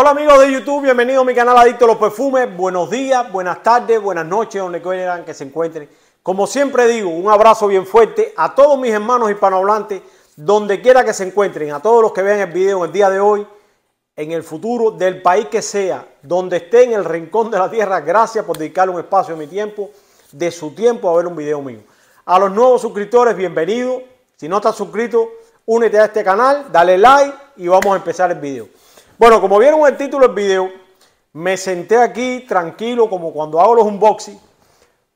Hola amigos de YouTube, bienvenidos a mi canal Adicto a los Perfumes. Buenos días, buenas tardes, buenas noches, donde quieran que se encuentren. Como siempre digo, un abrazo bien fuerte a todos mis hermanos hispanohablantes, donde quiera que se encuentren, a todos los que vean el video en el día de hoy, en el futuro, del país que sea, donde esté en el rincón de la tierra. Gracias por dedicarle un espacio de mi tiempo, de su tiempo a ver un video mío. A los nuevos suscriptores, bienvenidos. Si no estás suscrito, únete a este canal, dale like y vamos a empezar el video. Bueno, como vieron el título del video, me senté aquí tranquilo como cuando hago los unboxing.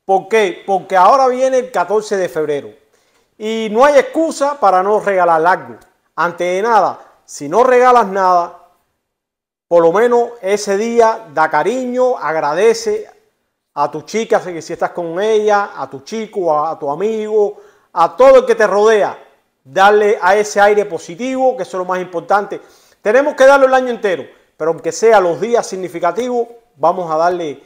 ¿Por qué? Porque ahora viene el 14 de febrero y no hay excusa para no regalar algo. Antes de nada, si no regalas nada, por lo menos ese día da cariño, agradece a tu chica si estás con ella, a tu chico, a, tu amigo, a todo el que te rodea. Darle a ese aire positivo, que eso es lo más importante. Tenemos que darlo el año entero, pero aunque sea los días significativos, vamos a darle,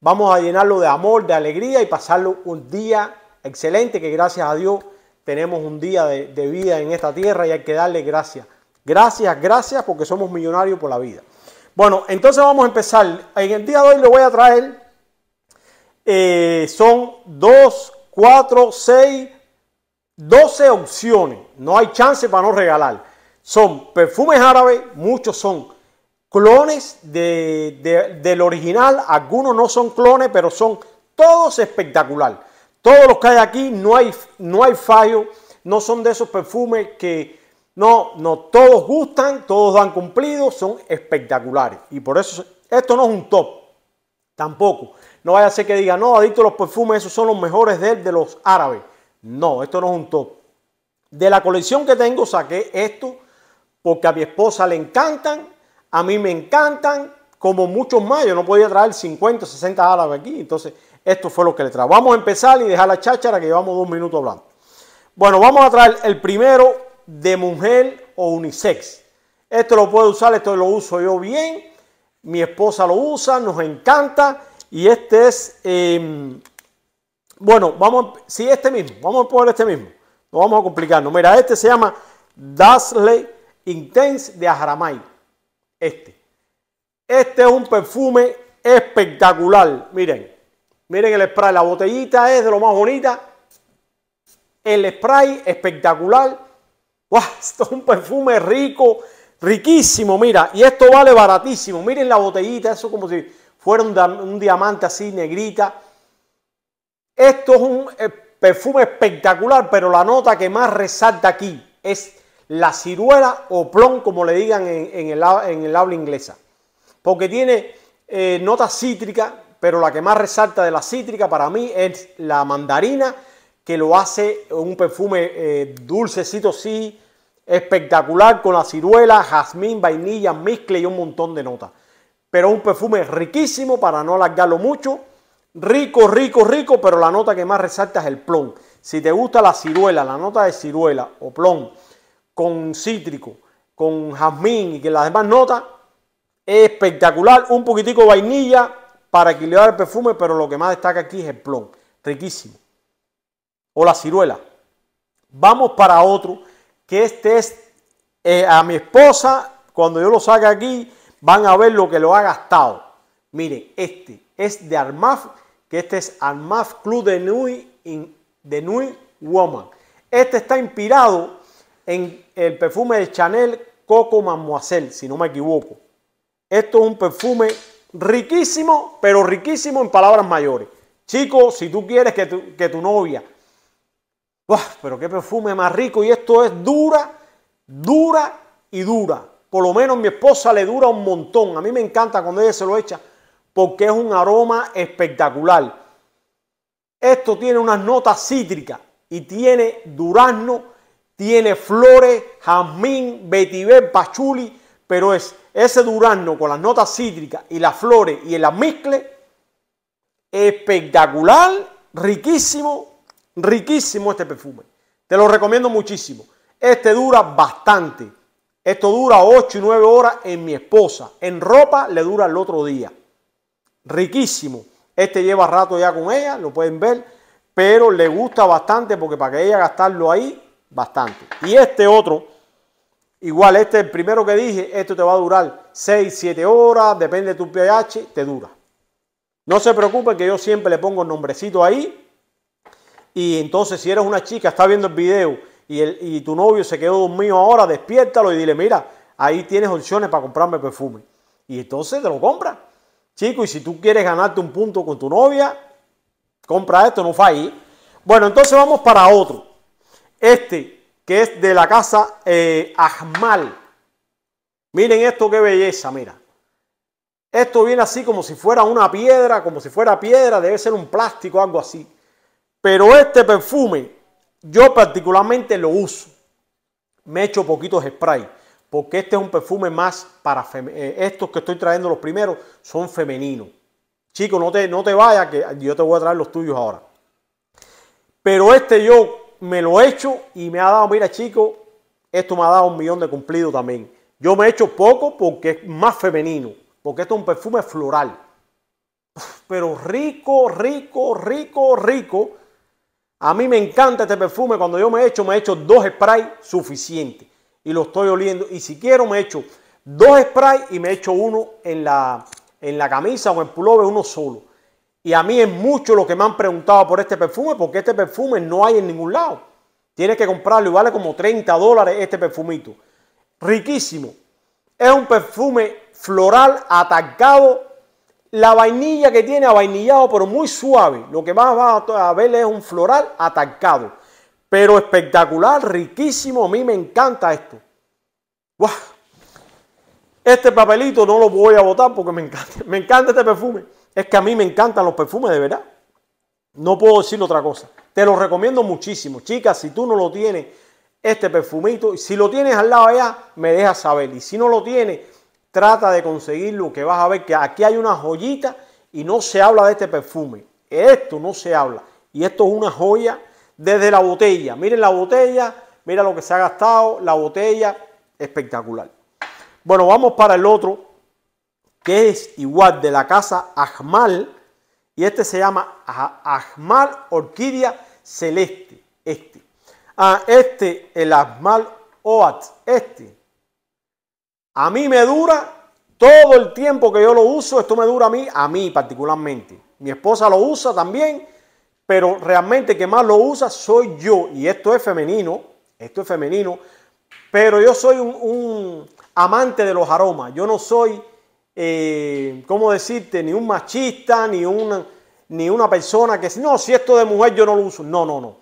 vamos a llenarlo de amor, de alegría y pasarlo un día excelente, que gracias a Dios tenemos un día de, vida en esta tierra y hay que darle gracias. Gracias, gracias, porque somos millonarios por la vida. Bueno, entonces vamos a empezar. En el día de hoy le voy a traer, eh, son dos, cuatro, seis, doce opciones. No hay chance para no regalar son perfumes árabes, muchos son clones del original, algunos no son clones, pero son todos espectacular. Todos los que hay aquí no hay, no hay fallo, no son de esos perfumes que no, no, todos gustan, todos dan cumplido, son espectaculares. Y por eso esto no es un top, tampoco. No vaya a ser que diga, no, adicto los perfumes, esos son los mejores de, de los árabes. No, esto no es un top. De la colección que tengo saqué esto porque a mi esposa le encantan, a mí me encantan, como muchos más, yo no podía traer 50, o 60 árabes aquí, entonces esto fue lo que le trajo. Vamos a empezar y dejar la cháchara que llevamos dos minutos hablando. Bueno, vamos a traer el primero de mujer o unisex. Esto lo puedo usar, esto lo uso yo bien, mi esposa lo usa, nos encanta y este es, em, bueno, vamos, sí, este mismo, vamos a poner este mismo, no vamos a complicarnos. Mira, este se llama Dasley. Intense de Ajaramay. Este. Este es un perfume espectacular. Miren, miren el spray. La botellita es de lo más bonita. El spray espectacular. Esto es un perfume rico, riquísimo, mira. Y esto vale baratísimo. Miren la botellita, eso como si fuera un diamante así negrita. Esto es un eh, perfume espectacular, pero la nota que más resalta aquí es la ciruela o plom como le digan en, el, habla inglesa, porque tiene eh, notas nota cítrica, pero la que más resalta de la cítrica para mí es la mandarina, que lo hace un perfume eh, dulcecito, sí, espectacular, con la ciruela, jazmín, vainilla, mezcle y un montón de notas. Pero un perfume riquísimo, para no alargarlo mucho, rico, rico, rico, pero la nota que más resalta es el plom. Si te gusta la ciruela, la nota de ciruela o plom, con cítrico, con jazmín y que las demás notas, es espectacular. Un poquitico vainilla para equilibrar el perfume, pero lo que más destaca aquí es el plom, riquísimo. O la ciruela. Vamos para otro, que este es eh, a mi esposa, cuando yo lo saque aquí, van a ver lo que lo ha gastado. Miren, este es de Armaf, que este es Armaf Club de Nui, de Nui Woman. Este está inspirado en el perfume de Chanel Coco Mademoiselle, si no me equivoco. Esto es un perfume riquísimo, pero riquísimo en palabras mayores. Chicos, si tú quieres que tu, que novia, pero qué perfume más rico, y esto es dura, dura y dura. Por lo menos mi esposa le dura un montón. A mí me encanta cuando ella se lo echa porque es un aroma espectacular. Esto tiene unas notas cítricas y tiene durazno tiene flores, jazmín, vetiver, pachuli, pero es ese durazno con las notas cítricas y las flores y el amizcle espectacular, riquísimo, riquísimo este perfume. Te lo recomiendo muchísimo. Este dura bastante. Esto dura 8 y 9 horas en mi esposa. En ropa le dura el otro día. Riquísimo. Este lleva rato ya con ella, lo pueden ver, pero le gusta bastante porque para que ella gastarlo ahí bastante. Y este otro, igual este el primero que dije, esto te va a durar 6, 7 horas, depende de tu pH, te dura. No se preocupe que yo siempre le pongo el nombrecito ahí. Y entonces si eres una chica, está viendo el video y, el, y tu novio se quedó dormido ahora, despiértalo y dile, mira, ahí tienes opciones para comprarme perfume. Y entonces te lo compra. Chico, y si tú quieres ganarte un punto con tu novia, compra esto, no falles. Bueno, entonces vamos para otro. Este, que es de la casa eh, Miren esto, qué belleza, mira. Esto viene así como si fuera una piedra, como si fuera piedra, debe ser un plástico, algo así. Pero este perfume, yo particularmente lo uso. Me echo poquitos spray, porque este es un perfume más para eh, estos que estoy trayendo los primeros son femeninos. Chicos, no te, no te vayas, que yo te voy a traer los tuyos ahora. Pero este yo me lo he hecho y me ha dado, mira chico, esto me ha dado un millón de cumplidos también. Yo me he hecho poco porque es más femenino, porque esto es un perfume floral. Pero rico, rico, rico, rico. A mí me encanta este perfume. Cuando yo me he hecho, me he hecho dos sprays suficientes. Y lo estoy oliendo. Y si quiero, me he hecho dos sprays y me he hecho uno en la, en la camisa o en pullover, uno solo. Y a mí es mucho lo que me han preguntado por este perfume, porque este perfume no hay en ningún lado. Tienes que comprarlo y vale como 30 dólares este perfumito. Riquísimo. Es un perfume floral atacado. La vainilla que tiene vainillado pero muy suave. Lo que más vas a ver es un floral atacado. Pero espectacular, riquísimo. A mí me encanta esto. Este papelito no lo voy a botar porque me encanta, me encanta este perfume. Es que a mí me encantan los perfumes, de verdad. No puedo decir otra cosa. Te los recomiendo muchísimo. Chicas, si tú no lo tienes, este perfumito, si lo tienes al lado allá, me dejas saber. Y si no lo tienes, trata de conseguirlo, que vas a ver que aquí hay una joyita y no se habla de este perfume. Esto no se habla. Y esto es una joya desde la botella. Miren la botella, mira lo que se ha gastado, la botella, espectacular. Bueno, vamos para el otro que es igual de la casa Ajmal. y este se llama Ajmal Orquídea Celeste, este. a ah, este, el Ajmal Oat, este. A mí me dura todo el tiempo que yo lo uso, esto me dura a mí, a mí particularmente. Mi esposa lo usa también, pero realmente que más lo usa soy yo. Y esto es femenino, esto es femenino, pero yo soy un amante de los aromas. Yo no soy eh, ¿cómo decirte? Ni un machista, ni una, ni una persona que no, si esto de mujer yo no lo uso. No, no, no.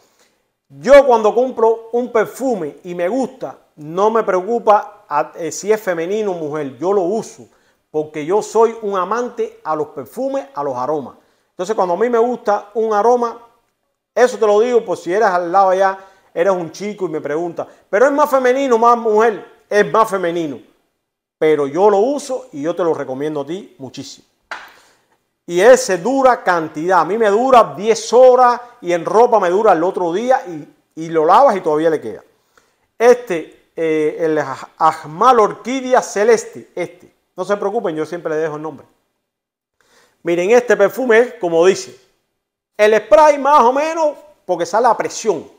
Yo cuando compro un perfume y me gusta, no me preocupa eh, si es femenino o mujer, yo lo uso, porque yo soy un amante a los perfumes, a los aromas. Entonces cuando a mí me gusta un aroma, eso te lo digo por si eres al lado allá, eres un chico y me pregunta, pero es más femenino, más mujer, es más femenino pero yo lo uso y yo te lo recomiendo a ti muchísimo. Y ese dura cantidad. A mí me dura 10 horas y en ropa me dura el otro día y, lo lavas y todavía le queda. Este, eh, el Ajmal Orquídea Celeste, este. No se preocupen, yo siempre le dejo el nombre. Miren, este perfume como dice, el spray más o menos porque sale a presión.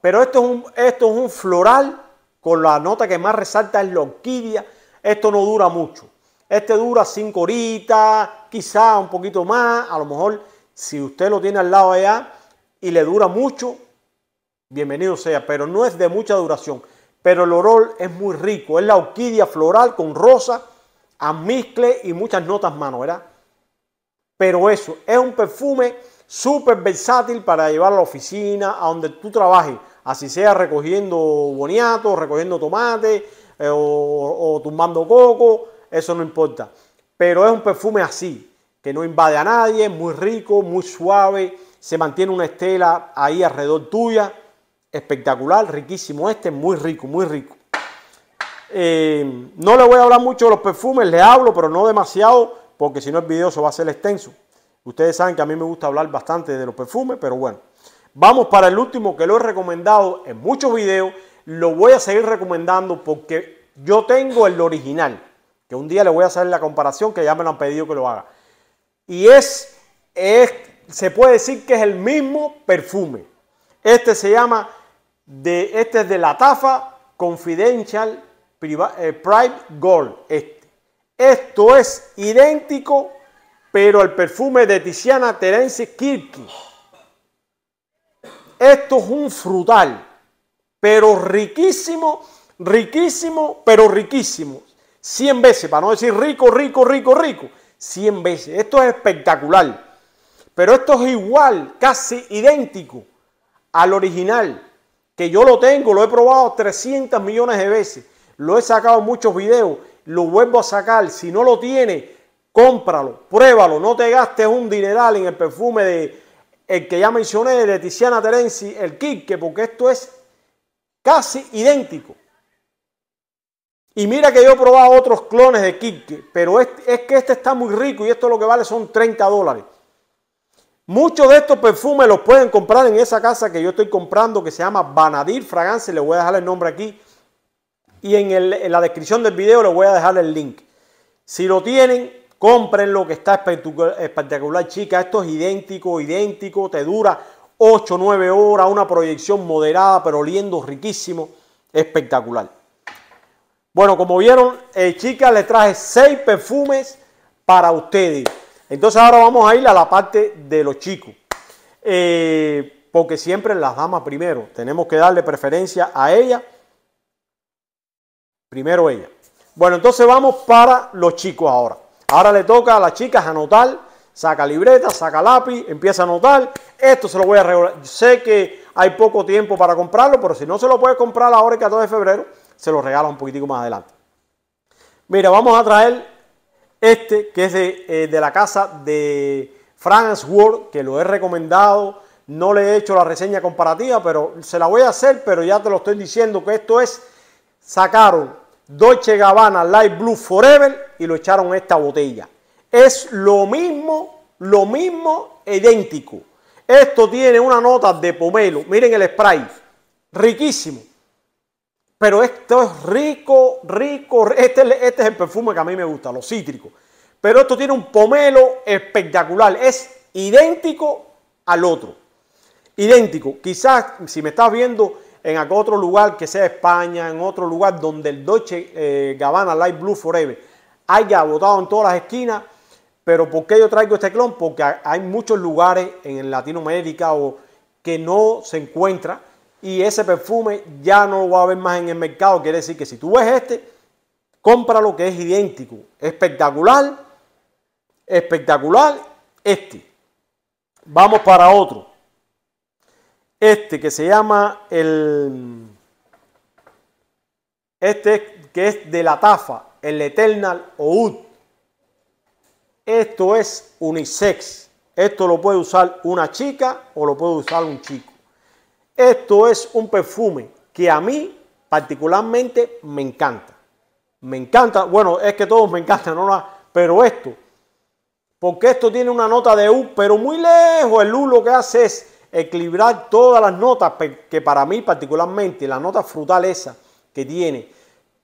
Pero esto es esto es un floral con la nota que más resalta es la orquídea. Esto no dura mucho. Este dura cinco horitas, quizá un poquito más. A lo mejor si usted lo tiene al lado allá y le dura mucho, bienvenido sea, pero no es de mucha duración. Pero el olor es muy rico. Es la orquídea floral con rosa, amizcle y muchas notas mano, Pero eso, es un perfume súper versátil para llevar a la oficina, a donde tú trabajes así sea recogiendo boniato, recogiendo tomate eh, o, tumbando coco, eso no importa. Pero es un perfume así, que no invade a nadie, muy rico, muy suave, se mantiene una estela ahí alrededor tuya, espectacular, riquísimo este, muy rico, muy rico. Eh, no le voy a hablar mucho de los perfumes, le hablo, pero no demasiado, porque si no el video se va a hacer extenso. Ustedes saben que a mí me gusta hablar bastante de los perfumes, pero bueno. Vamos para el último que lo he recomendado en muchos videos. Lo voy a seguir recomendando porque yo tengo el original. Que un día le voy a hacer la comparación que ya me lo han pedido que lo haga. Y es, se puede decir que es el mismo perfume. Este se llama, de, este es de la Tafa Confidential eh, Pride Gold. Este. Esto es idéntico, pero el perfume de Tiziana Terence Kirki esto es un frutal, pero riquísimo, riquísimo, pero riquísimo. 100 veces, para no decir rico, rico, rico, rico. 100 veces. Esto es espectacular. Pero esto es igual, casi idéntico al original, que yo lo tengo, lo he probado 300 millones de veces, lo he sacado en muchos videos, lo vuelvo a sacar. Si no lo tiene, cómpralo, pruébalo, no te gastes un dineral en el perfume de el que ya mencioné, de Tiziana Terenzi, el Quique, porque esto es casi idéntico. Y mira que yo he probado otros clones de Quique, pero es, que este está muy rico y esto lo que vale son 30 dólares. Muchos de estos perfumes los pueden comprar en esa casa que yo estoy comprando que se llama Banadir Fragancia. Le voy a dejar el nombre aquí. Y en, en la descripción del video les voy a dejar el link. Si lo tienen, lo que está espectacular, chica. Esto es idéntico, idéntico. Te dura 8, 9 horas, una proyección moderada, pero oliendo riquísimo. Espectacular. Bueno, como vieron, eh, chicas, les traje 6 perfumes para ustedes. Entonces ahora vamos a ir a la parte de los chicos. Eh, porque siempre las damas primero. Tenemos que darle preferencia a ella. Primero ella. Bueno, entonces vamos para los chicos ahora. Ahora le toca a las chicas anotar, saca libreta, saca lápiz, empieza a anotar. Esto se lo voy a regalar. Sé que hay poco tiempo para comprarlo, pero si no se lo puedes comprar ahora el 14 de febrero, se lo regala un poquitico más adelante. Mira, vamos a traer este que es de, eh, de la casa de Franz Ward, que lo he recomendado. No le he hecho la reseña comparativa, pero se la voy a hacer, pero ya te lo estoy diciendo que esto es, sacaron Dolce Gabbana Light Blue Forever y lo echaron en esta botella. Es lo mismo, lo mismo, idéntico. Esto tiene una nota de pomelo. Miren el spray. Riquísimo. Pero esto es rico, rico. Este, este es el perfume que a mí me gusta, lo cítrico. Pero esto tiene un pomelo espectacular. Es idéntico al otro. Idéntico. Quizás si me estás viendo en otro lugar que sea España, en otro lugar donde el Dolce Gabana eh, Gabbana Light Blue Forever haya votado en todas las esquinas. Pero ¿por qué yo traigo este clon? Porque hay muchos lugares en Latinoamérica o que no se encuentra y ese perfume ya no lo va a ver más en el mercado. Quiere decir que si tú ves este, compra lo que es idéntico, espectacular, espectacular este. Vamos para otro este que se llama el... Este que es de la TAFA, el Eternal OUD. Esto es unisex. Esto lo puede usar una chica o lo puede usar un chico. Esto es un perfume que a mí particularmente me encanta. Me encanta, bueno, es que todos me encantan, ¿no? pero esto, porque esto tiene una nota de U, pero muy lejos. El U lo que hace es equilibrar todas las notas que para mí particularmente la nota frutal esa que tiene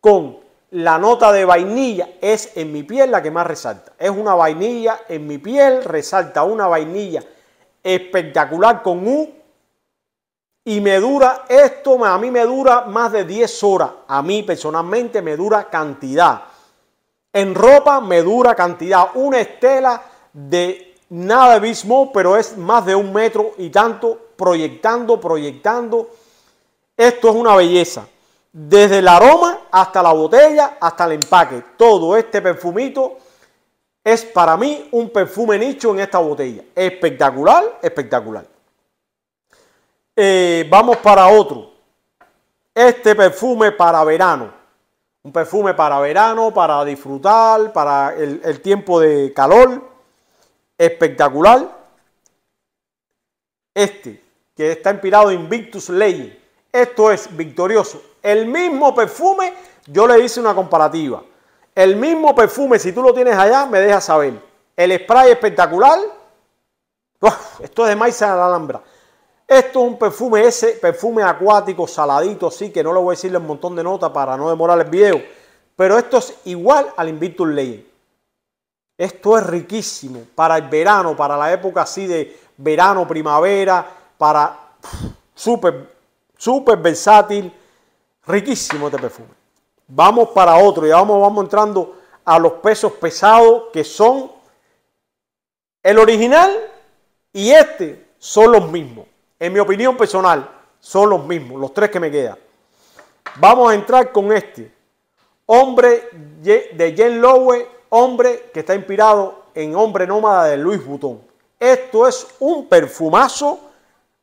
con la nota de vainilla es en mi piel la que más resalta. Es una vainilla en mi piel, resalta una vainilla espectacular con U y me dura esto, a mí me dura más de 10 horas. A mí personalmente me dura cantidad. En ropa me dura cantidad. Una estela de nada de abismo, pero es más de un metro y tanto, proyectando, proyectando. Esto es una belleza. Desde el aroma hasta la botella, hasta el empaque. Todo este perfumito es para mí un perfume nicho en esta botella. Espectacular, espectacular. Eh, vamos para otro. Este perfume para verano. Un perfume para verano, para disfrutar, para el tiempo de calor espectacular. Este, que está inspirado en Invictus Ley. Esto es victorioso. El mismo perfume, yo le hice una comparativa. El mismo perfume, si tú lo tienes allá, me dejas saber. El spray espectacular. esto es de maíz Alhambra. Esto es un perfume, ese perfume acuático, saladito, así que no lo voy a decirle un montón de notas para no demorar el video. Pero esto es igual al Invictus Legend. Esto es riquísimo para el verano, para la época así de verano, primavera, para súper, súper versátil, riquísimo este perfume. Vamos para otro, ya vamos, vamos entrando a los pesos pesados que son el original y este son los mismos. En mi opinión personal, son los mismos, los tres que me quedan. Vamos a entrar con este. Hombre de Jen Lowe Hombre que está inspirado en Hombre Nómada de Luis Butón. Esto es un perfumazo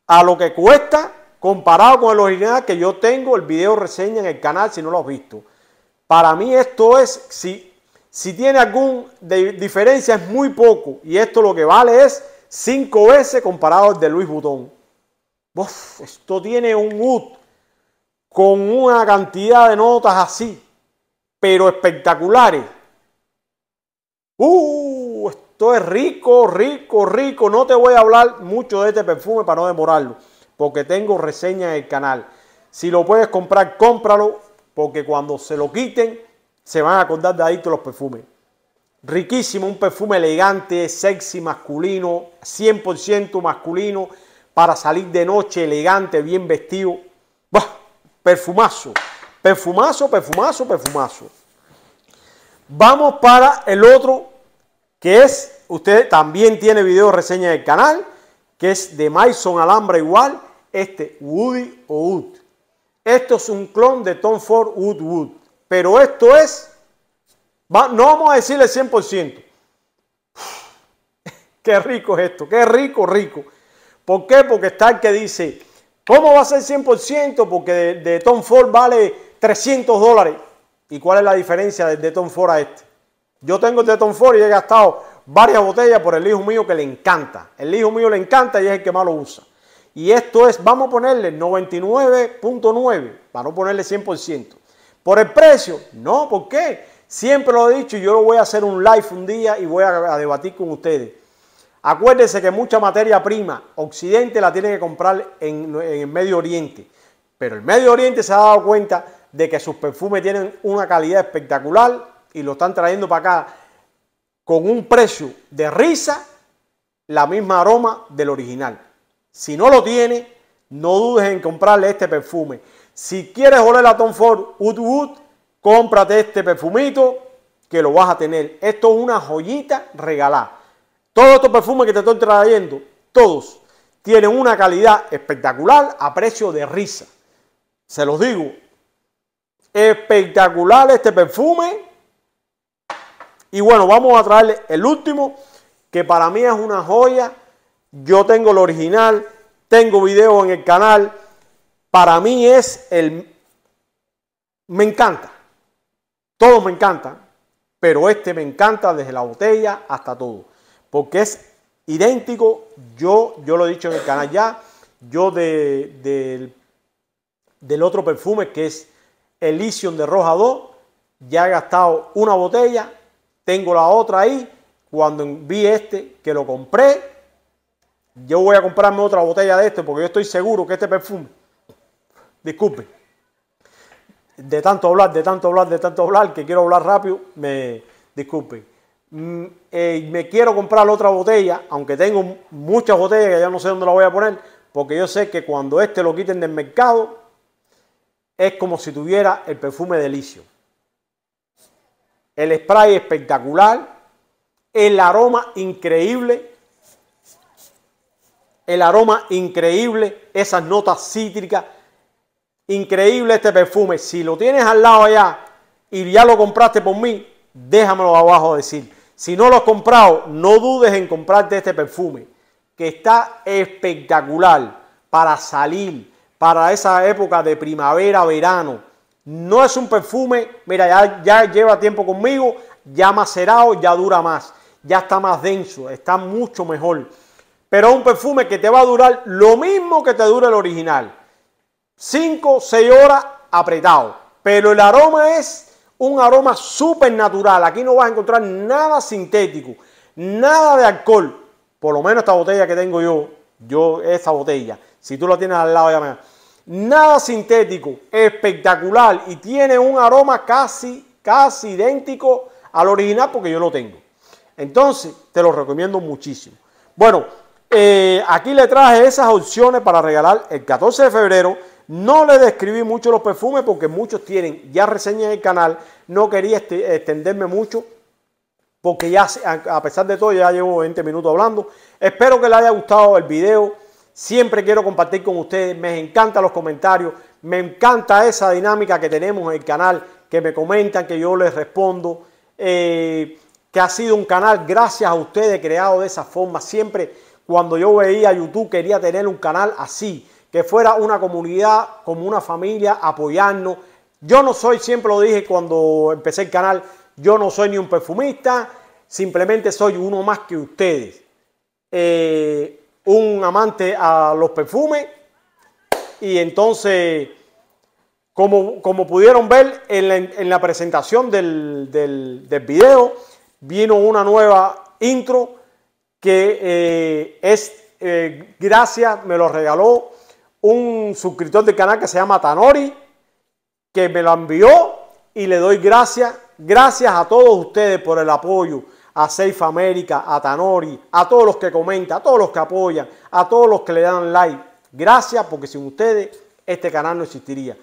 a lo que cuesta comparado con el original que yo tengo, el video reseña en el canal si no lo has visto. Para mí esto es, si, si tiene alguna diferencia es muy poco y esto lo que vale es 5 veces comparado al de Luis Butón. esto tiene un UT con una cantidad de notas así, pero espectaculares. ¡Uh! Esto es rico, rico, rico. No te voy a hablar mucho de este perfume para no demorarlo, porque tengo reseña en el canal. Si lo puedes comprar, cómpralo, porque cuando se lo quiten, se van a acordar de adicto los perfumes. Riquísimo, un perfume elegante, sexy, masculino, 100% masculino, para salir de noche, elegante, bien vestido. ¡Bah! Perfumazo, perfumazo, perfumazo, perfumazo. Vamos para el otro que es, usted también tiene video reseña del canal, que es de Maison Alhambra igual, este Woody o Wood. Esto es un clon de Tom Ford Wood Wood, pero esto es, no vamos a decirle 100%. qué rico es esto, qué rico, rico. ¿Por qué? Porque está el que dice, ¿cómo va a ser 100%? Porque de, de Tom Ford vale 300 dólares. ¿Y cuál es la diferencia del Deton Ford a este? Yo tengo el Deton Ford y he gastado varias botellas por el hijo mío que le encanta. El hijo mío le encanta y es el que más lo usa. Y esto es, vamos a ponerle 99.9, para no ponerle 100%. ¿Por el precio? No, ¿por qué? Siempre lo he dicho y yo lo voy a hacer un live un día y voy a, debatir con ustedes. Acuérdense que mucha materia prima, Occidente la tiene que comprar en, en el Medio Oriente. Pero el Medio Oriente se ha dado cuenta de que sus perfumes tienen una calidad espectacular y lo están trayendo para acá con un precio de risa, la misma aroma del original. Si no lo tiene, no dudes en comprarle este perfume. Si quieres oler a Tom Ford Woodwood, Wood, cómprate este perfumito que lo vas a tener. Esto es una joyita regalada. Todos estos perfumes que te estoy trayendo, todos tienen una calidad espectacular a precio de risa. Se los digo, Espectacular este perfume. Y bueno, vamos a traerle el último, que para mí es una joya. Yo tengo el original, tengo video en el canal. Para mí es el... Me encanta. Todos me encantan, pero este me encanta desde la botella hasta todo. Porque es idéntico, yo, yo lo he dicho en el canal ya, yo de, del otro perfume que es Elysium de Roja 2, ya he gastado una botella, tengo la otra ahí, cuando vi este que lo compré, yo voy a comprarme otra botella de este porque yo estoy seguro que este perfume, disculpe, de tanto hablar, de tanto hablar, de tanto hablar, que quiero hablar rápido, me disculpen. Mm, eh, me quiero comprar otra botella, aunque tengo muchas botellas que ya no sé dónde la voy a poner, porque yo sé que cuando este lo quiten del mercado, es como si tuviera el perfume delicio. El spray espectacular, el aroma increíble, el aroma increíble, esas notas cítricas, increíble este perfume. Si lo tienes al lado allá y ya lo compraste por mí, déjamelo abajo decir. Si no lo has comprado, no dudes en comprarte este perfume, que está espectacular para salir, para esa época de primavera, verano. No es un perfume, mira, ya, lleva tiempo conmigo, ya macerado, ya dura más, ya está más denso, está mucho mejor. Pero es un perfume que te va a durar lo mismo que te dura el original. 5, 6 horas apretado. Pero el aroma es un aroma súper natural. Aquí no vas a encontrar nada sintético, nada de alcohol. Por lo menos esta botella que tengo yo, yo esta botella si tú lo tienes al lado, llámame. Nada sintético, espectacular y tiene un aroma casi, casi idéntico al original porque yo lo tengo. Entonces, te lo recomiendo muchísimo. Bueno, eh, aquí le traje esas opciones para regalar el 14 de febrero. No le describí mucho los perfumes porque muchos tienen ya reseña en el canal. No quería este, extenderme mucho porque ya, a pesar de todo, ya llevo 20 minutos hablando. Espero que les haya gustado el video. Siempre quiero compartir con ustedes, me encantan los comentarios, me encanta esa dinámica que tenemos en el canal, que me comentan, que yo les respondo, eh, que ha sido un canal gracias a ustedes creado de esa forma. Siempre cuando yo veía YouTube quería tener un canal así, que fuera una comunidad, como una familia, apoyarnos. Yo no soy, siempre lo dije cuando empecé el canal, yo no soy ni un perfumista, simplemente soy uno más que ustedes. Eh, un amante a los perfumes y entonces, como, como pudieron ver en la, en la presentación del, del, video, vino una nueva intro que eh, es eh, gracias, me lo regaló un suscriptor del canal que se llama Tanori, que me lo envió y le doy gracias, gracias a todos ustedes por el apoyo a Safe America, a Tanori, a todos los que comentan, a todos los que apoyan, a todos los que le dan like. Gracias porque sin ustedes este canal no existiría.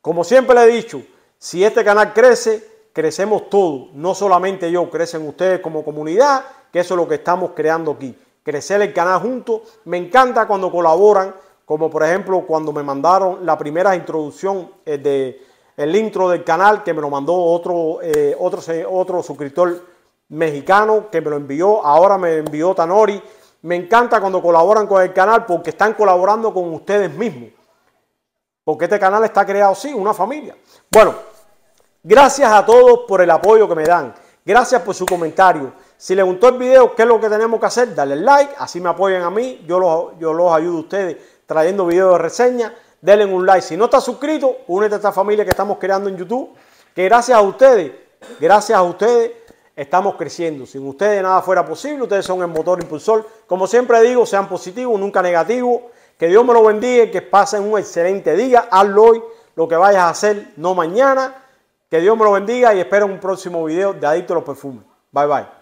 Como siempre le he dicho, si este canal crece, crecemos todos, no solamente yo, crecen ustedes como comunidad, que eso es lo que estamos creando aquí. Crecer el canal juntos, me encanta cuando colaboran, como por ejemplo cuando me mandaron la primera introducción eh, de el intro del canal que me lo mandó otro, eh, otro, otro suscriptor mexicano que me lo envió, ahora me envió Tanori. Me encanta cuando colaboran con el canal porque están colaborando con ustedes mismos. Porque este canal está creado así, una familia. Bueno, gracias a todos por el apoyo que me dan. Gracias por su comentario. Si les gustó el video, ¿qué es lo que tenemos que hacer? Dale like, así me apoyan a mí. Yo los, yo los ayudo a ustedes trayendo videos de reseña. Denle un like. Si no estás suscrito, únete a esta familia que estamos creando en YouTube. Que gracias a ustedes, gracias a ustedes estamos creciendo. Sin ustedes nada fuera posible, ustedes son el motor impulsor. Como siempre digo, sean positivos, nunca negativos. Que Dios me lo bendiga, y que pasen un excelente día. Hazlo hoy, lo que vayas a hacer, no mañana. Que Dios me lo bendiga y espero un próximo video de Adicto a los Perfumes. Bye bye.